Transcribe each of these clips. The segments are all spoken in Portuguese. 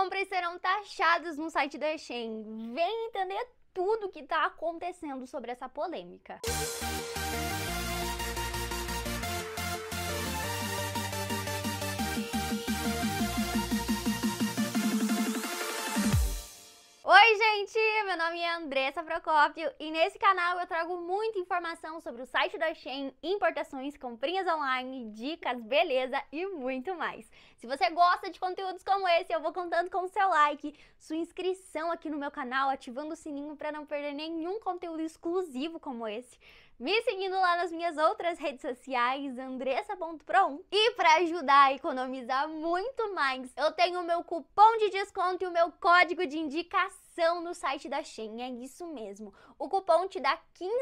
compras serão taxadas no site da Shein. Vem entender tudo que está acontecendo sobre essa polêmica. Música meu nome é Andressa Procópio e nesse canal eu trago muita informação sobre o site da Shein, importações, comprinhas online, dicas, beleza e muito mais. Se você gosta de conteúdos como esse, eu vou contando com o seu like, sua inscrição aqui no meu canal, ativando o sininho para não perder nenhum conteúdo exclusivo como esse. Me seguindo lá nas minhas outras redes sociais, andressa.pro1. E para ajudar a economizar muito mais, eu tenho o meu cupom de desconto e o meu código de indicação promoção no site da Shein, é isso mesmo. O cupom te dá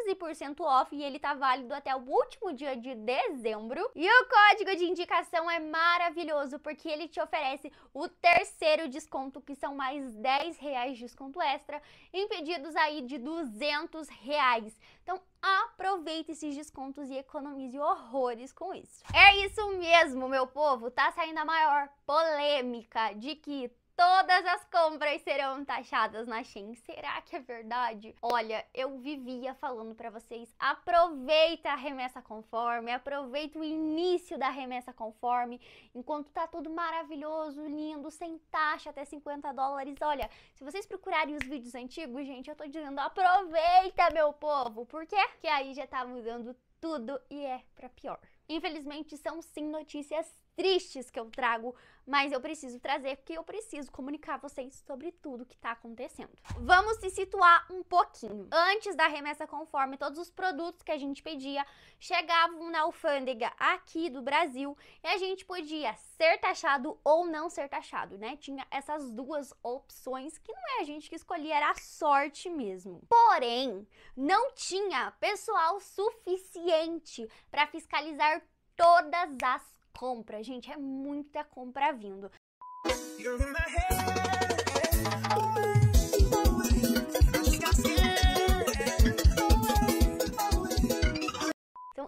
15% off e ele tá válido até o último dia de dezembro. E o código de indicação é maravilhoso porque ele te oferece o terceiro desconto, que são mais 10 reais de desconto extra, em pedidos aí de 200 reais. Então aproveite esses descontos e economize horrores com isso. É isso mesmo, meu povo, tá saindo a maior polêmica de que todas as compras serão taxadas na Shein. Será que é verdade? Olha, eu vivia falando para vocês, aproveita a remessa conforme, aproveita o início da remessa conforme, enquanto tá tudo maravilhoso, lindo, sem taxa, até 50 dólares. Olha, se vocês procurarem os vídeos antigos, gente, eu tô dizendo, aproveita, meu povo. Por quê? Porque aí já tá mudando tudo e é para pior. Infelizmente, são sim notícias tristes que eu trago, mas eu preciso trazer porque eu preciso comunicar a vocês sobre tudo que está acontecendo. Vamos se situar um pouquinho. Antes da remessa conforme, todos os produtos que a gente pedia chegavam na alfândega aqui do Brasil e a gente podia ser taxado ou não ser taxado, né? Tinha essas duas opções que não é a gente que escolhia, era a sorte mesmo. Porém, não tinha pessoal suficiente para fiscalizar todas as compra, gente, é muita compra vindo.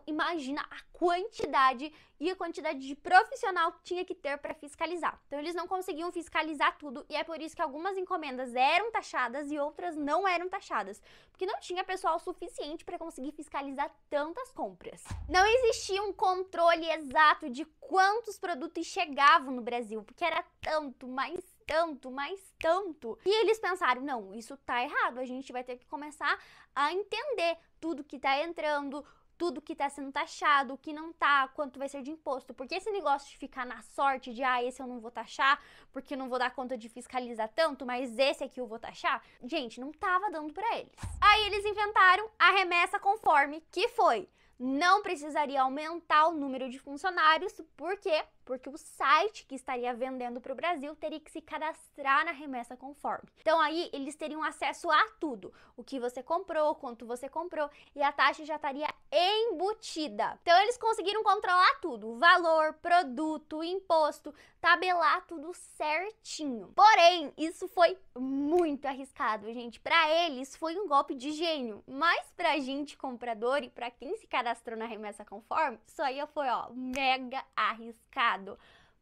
imagina a quantidade e a quantidade de profissional que tinha que ter para fiscalizar. Então, eles não conseguiam fiscalizar tudo e é por isso que algumas encomendas eram taxadas e outras não eram taxadas, porque não tinha pessoal suficiente para conseguir fiscalizar tantas compras. Não existia um controle exato de quantos produtos chegavam no Brasil, porque era tanto, mais tanto, mas tanto. E eles pensaram, não, isso tá errado, a gente vai ter que começar a entender tudo que tá entrando, tudo que está sendo taxado, o que não tá, quanto vai ser de imposto. Porque esse negócio de ficar na sorte de, ah, esse eu não vou taxar, porque não vou dar conta de fiscalizar tanto, mas esse aqui eu vou taxar, gente, não tava dando para eles. Aí eles inventaram a remessa conforme, que foi não precisaria aumentar o número de funcionários, porque porque o site que estaria vendendo para o Brasil teria que se cadastrar na remessa conforme. Então aí eles teriam acesso a tudo, o que você comprou, quanto você comprou e a taxa já estaria embutida. Então eles conseguiram controlar tudo, valor, produto, imposto, tabelar tudo certinho. Porém, isso foi muito arriscado, gente. Para eles foi um golpe de gênio, mas a gente comprador e para quem se cadastrou na remessa conforme, isso aí foi ó mega arriscado.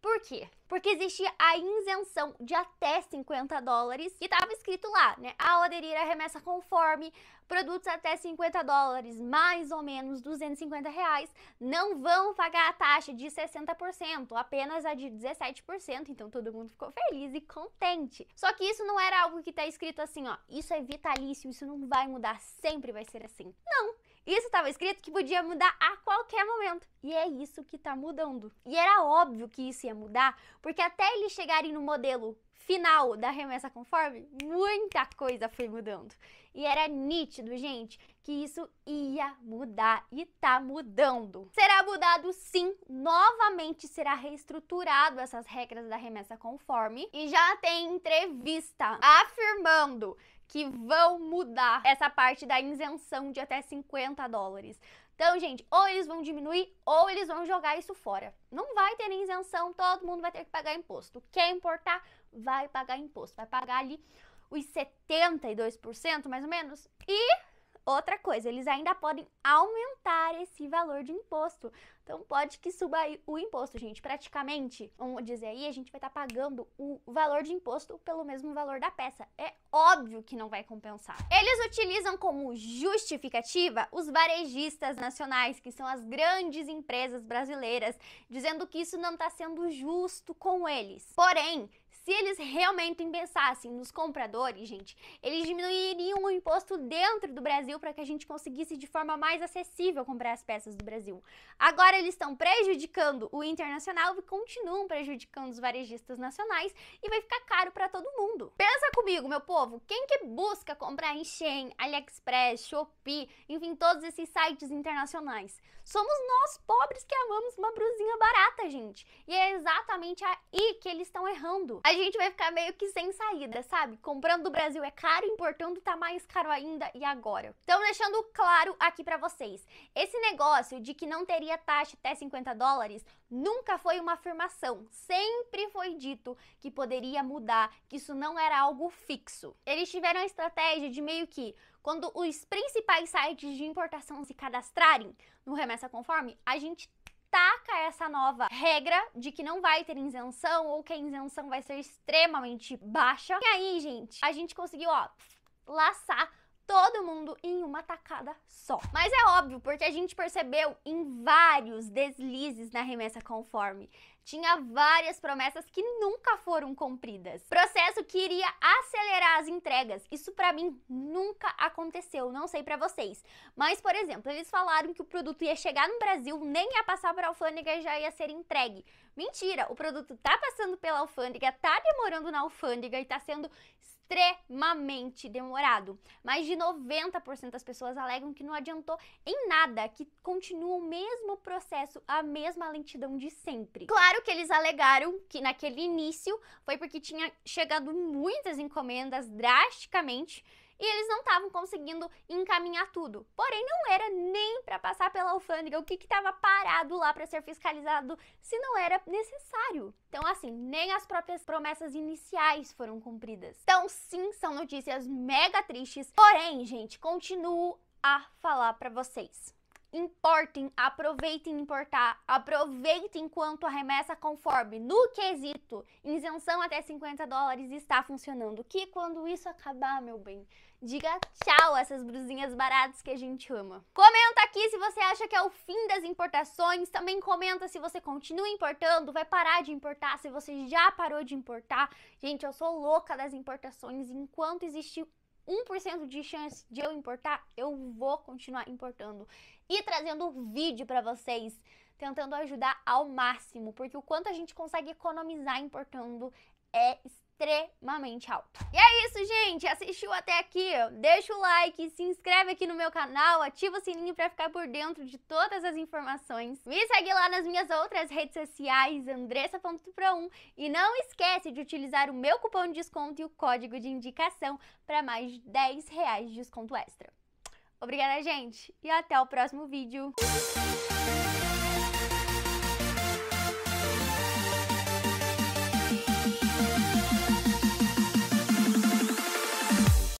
Por quê? Porque existia a isenção de até 50 dólares e estava escrito lá, né? Ao aderir à remessa conforme, produtos até 50 dólares, mais ou menos 250 reais, não vão pagar a taxa de 60%, apenas a de 17%. Então todo mundo ficou feliz e contente. Só que isso não era algo que está escrito assim, ó. Isso é vitalício, isso não vai mudar, sempre vai ser assim. Não! Isso estava escrito que podia mudar a qualquer momento. E é isso que está mudando. E era óbvio que isso ia mudar, porque até eles chegarem no modelo final da remessa conforme, muita coisa foi mudando. E era nítido, gente, que isso ia mudar e tá mudando. Será mudado sim, novamente será reestruturado essas regras da remessa conforme e já tem entrevista afirmando que vão mudar essa parte da isenção de até 50 dólares. Então, gente, ou eles vão diminuir ou eles vão jogar isso fora. Não vai ter isenção, todo mundo vai ter que pagar imposto. Quer importar, vai pagar imposto. Vai pagar ali os 72%, mais ou menos. E Outra coisa, eles ainda podem aumentar esse valor de imposto. Então pode que suba aí o imposto, gente. Praticamente, vamos dizer aí, a gente vai estar tá pagando o valor de imposto pelo mesmo valor da peça. É óbvio que não vai compensar. Eles utilizam como justificativa os varejistas nacionais, que são as grandes empresas brasileiras, dizendo que isso não está sendo justo com eles. Porém, se eles realmente pensassem nos compradores, gente, eles diminuiriam o imposto dentro do Brasil para que a gente conseguisse de forma mais acessível comprar as peças do Brasil. Agora eles estão prejudicando o internacional e continuam prejudicando os varejistas nacionais e vai ficar caro para todo mundo. Pensa comigo, meu povo, quem que busca comprar em Shein, AliExpress, Shopee, enfim, todos esses sites internacionais? Somos nós pobres que amamos uma brusinha barata, gente. E é exatamente aí que eles estão errando. A gente vai ficar meio que sem saída, sabe? Comprando do Brasil é caro, importando tá mais caro ainda e agora. Então, deixando claro aqui para vocês, esse negócio de que não teria taxa até 50 dólares nunca foi uma afirmação. Sempre foi dito que poderia mudar, que isso não era algo fixo. Eles tiveram a estratégia de meio que quando os principais sites de importação se cadastrarem no Remessa Conforme, a gente taca essa nova regra de que não vai ter isenção ou que a isenção vai ser extremamente baixa. E aí, gente, a gente conseguiu, ó, laçar todo mundo em uma tacada só. Mas é óbvio, porque a gente percebeu em vários deslizes na remessa conforme tinha várias promessas que nunca foram cumpridas. Processo que iria acelerar as entregas. Isso para mim nunca aconteceu, não sei para vocês. Mas, por exemplo, eles falaram que o produto ia chegar no Brasil, nem ia passar por alfândega e já ia ser entregue. Mentira, o produto tá passando pela alfândega, tá demorando na alfândega e tá sendo extremamente demorado. Mais de 90% das pessoas alegam que não adiantou em nada, que continua o mesmo processo, a mesma lentidão de sempre. Claro o que eles alegaram que naquele início foi porque tinha chegado muitas encomendas drasticamente e eles não estavam conseguindo encaminhar tudo. Porém, não era nem para passar pela alfândega o que estava parado lá para ser fiscalizado se não era necessário. Então, assim, nem as próprias promessas iniciais foram cumpridas. Então, sim, são notícias mega tristes. Porém, gente, continuo a falar para vocês importem, aproveitem importar, aproveitem enquanto a remessa conforme no quesito isenção até 50 dólares está funcionando. Que quando isso acabar, meu bem, diga tchau a essas brusinhas baratas que a gente ama. Comenta aqui se você acha que é o fim das importações, também comenta se você continua importando, vai parar de importar, se você já parou de importar. Gente, eu sou louca das importações, enquanto existe 1% de chance de eu importar, eu vou continuar importando e trazendo vídeo para vocês, tentando ajudar ao máximo, porque o quanto a gente consegue economizar importando é extremamente extremamente alto. E é isso, gente! Assistiu até aqui? Deixa o like, se inscreve aqui no meu canal, ativa o sininho para ficar por dentro de todas as informações. Me segue lá nas minhas outras redes sociais, andressa.pro1 e não esquece de utilizar o meu cupom de desconto e o código de indicação para mais de 10 reais de desconto extra. Obrigada, gente, e até o próximo vídeo!